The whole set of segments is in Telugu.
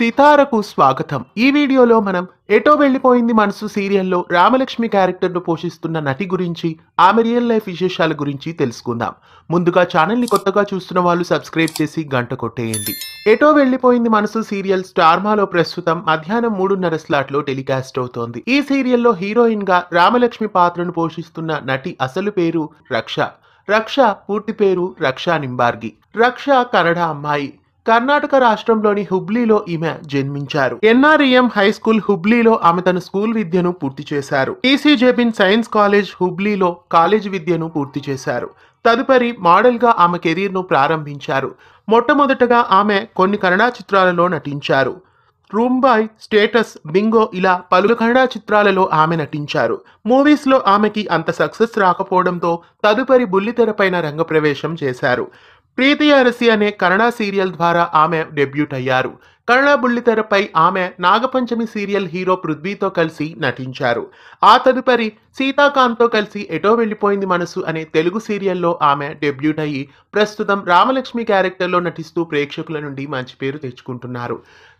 సితారకు స్వాగతం ఈ వీడియోలో మనం ఎటో వెళ్ళిపోయింది మనసు సీరియల్లో రామలక్ష్మి క్యారెక్టర్ను పోషిస్తున్న నటి గురించి ఆమె రియల్ లైఫ్ విశేషాల గురించి తెలుసుకుందాం ముందుగా ఛానల్ని కొత్తగా చూస్తున్న వాళ్ళు సబ్స్క్రైబ్ చేసి గంట కొట్టేయండి ఎటో వెళ్ళిపోయింది మనసు సీరియల్ స్టార్మాలో ప్రస్తుతం మధ్యాహ్నం మూడున్నర స్లాట్లో టెలికాస్ట్ అవుతోంది ఈ సీరియల్లో హీరోయిన్గా రామలక్ష్మి పాత్రను పోషిస్తున్న నటి అసలు పేరు రక్ష రక్ష పూర్తి పేరు రక్ష నింబార్గి రక్ష కన్నడ అమ్మాయి కర్ణాటక రాష్ట్రంలోని హుబ్లీలో ఈమె జన్మించారు ఎన్ఆర్ఈఎం హై స్కూల్ హుబ్లీలో ఆమె తన స్కూల్ విద్యను పూర్తి చేశారు టీసీ జెబిన్ సైన్స్ కాలేజ్ హుబ్లీలో కాలేజ్ విద్యను పూర్తి చేశారు తదుపరి మోడల్గా ఆమె కెరీర్ను ప్రారంభించారు మొట్టమొదటగా ఆమె కొన్ని కన్నడ చిత్రాలలో నటించారు రూంబాయ్ స్టేటస్ బింగో ఇలా పలు కన్నడ చిత్రాలలో ఆమె నటించారు మూవీస్లో ఆమెకి అంత సక్సెస్ రాకపోవడంతో తదుపరి బుల్లితెరపైన రంగప్రవేశం చేశారు ప్రీతి అరసి అనే కన్నడ సీరియల్ ద్వారా ఆమె డెబ్యూట్ అయ్యారు కళ్ళబుల్లితెరపై ఆమె నాగపంచమి సీరియల్ హీరో పృథ్వీతో కలిసి నటించారు ఆ తదుపరి సీతాకాంత్తో కలిసి ఎటో వెళ్ళిపోయింది మనసు అనే తెలుగు సీరియల్లో ఆమె డెబ్యూట్ అయ్యి ప్రస్తుతం రామలక్ష్మి క్యారెక్టర్లో నటిస్తూ ప్రేక్షకుల నుండి మంచి పేరు తెచ్చుకుంటున్నారు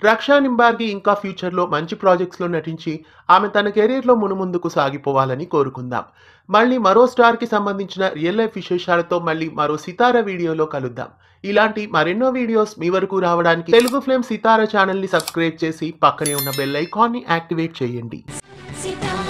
రక్షా నింబార్గి ఇంకా ఫ్యూచర్లో మంచి ప్రాజెక్ట్స్లో నటించి ఆమె తన కెరీర్లో మునుముందుకు సాగిపోవాలని కోరుకుందాం మళ్ళీ మరో స్టార్కి సంబంధించిన రియల్ లైఫ్ విశేషాలతో మళ్ళీ మరో సితార వీడియోలో కలుద్దాం ఇలాంటి మరెన్నో వీడియోస్ మీ వరకు రావడానికి తెలుగు ఫ్లేమ్ సితార ఛానల్ని సబ్స్క్రైబ్ చేసి పక్కనే ఉన్న బెల్ ని యాక్టివేట్ చేయండి